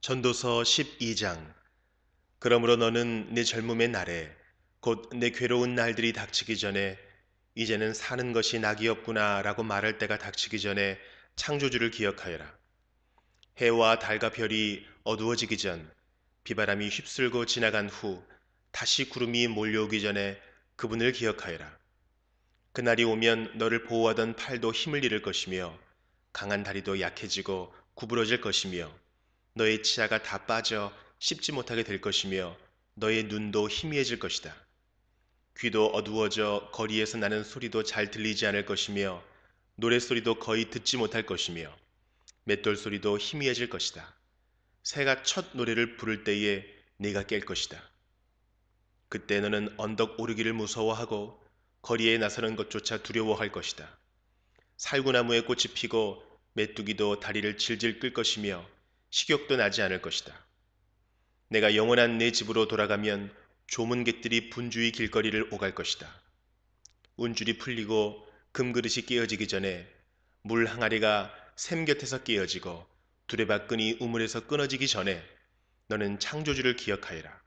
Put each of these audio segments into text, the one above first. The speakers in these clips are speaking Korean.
전도서 12장 그러므로 너는 내 네 젊음의 날에 곧 내 괴로운 날들이 닥치기 전에 이제는 사는 것이 낙이 없구나 라고 말할 때가 닥치기 전에 창조주를 기억하여라. 해와 달과 별이 어두워지기 전 비바람이 휩쓸고 지나간 후 다시 구름이 몰려오기 전에 그분을 기억하여라. 그날이 오면 너를 보호하던 팔도 힘을 잃을 것이며 강한 다리도 약해지고 구부러질 것이며 너의 치아가 다 빠져 씹지 못하게 될 것이며 너의 눈도 희미해질 것이다. 귀도 어두워져 거리에서 나는 소리도 잘 들리지 않을 것이며 노랫소리도 거의 듣지 못할 것이며 맷돌 소리도 희미해질 것이다. 새가 첫 노래를 부를 때에 네가 깰 것이다. 그때 너는 언덕 오르기를 무서워하고 거리에 나서는 것조차 두려워할 것이다. 살구나무에 꽃이 피고 메뚜기도 다리를 질질 끌 것이며 식욕도 나지 않을 것이다. 내가 영원한 내 집으로 돌아가면 조문객들이 분주히 길거리를 오갈 것이다. 운줄이 풀리고 금그릇이 깨어지기 전에 물 항아리가 샘 곁에서 깨어지고 두레바끈이 우물에서 끊어지기 전에 너는 창조주를 기억하여라.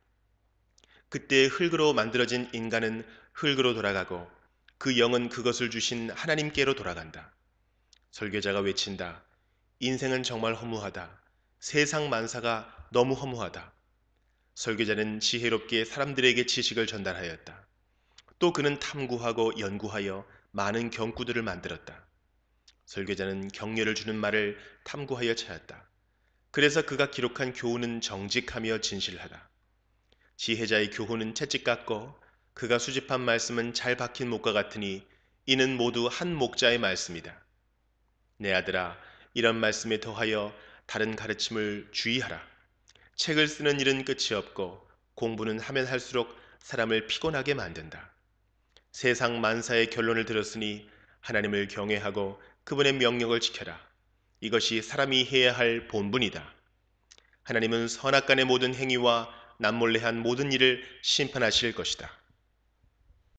그때 흙으로 만들어진 인간은 흙으로 돌아가고 그 영은 그것을 주신 하나님께로 돌아간다. 설교자가 외친다. 인생은 정말 허무하다. 세상 만사가 너무 허무하다. 설교자는 지혜롭게 사람들에게 지식을 전달하였다. 또 그는 탐구하고 연구하여 많은 경구들을 만들었다. 설교자는 격려를 주는 말을 탐구하여 찾았다. 그래서 그가 기록한 교훈은 정직하며 진실하다. 지혜자의 교훈은 채찍 같고 그가 수집한 말씀은 잘 박힌 목과 같으니 이는 모두 한 목자의 말씀이다. 내 아들아 이런 말씀에 더하여 다른 가르침을 주의하라. 책을 쓰는 일은 끝이 없고 공부는 하면 할수록 사람을 피곤하게 만든다. 세상 만사의 결론을 들었으니 하나님을 경외하고 그분의 명령을 지켜라. 이것이 사람이 해야 할 본분이다. 하나님은 선악간의 모든 행위와 남몰래한 모든 일을 심판하실 것이다.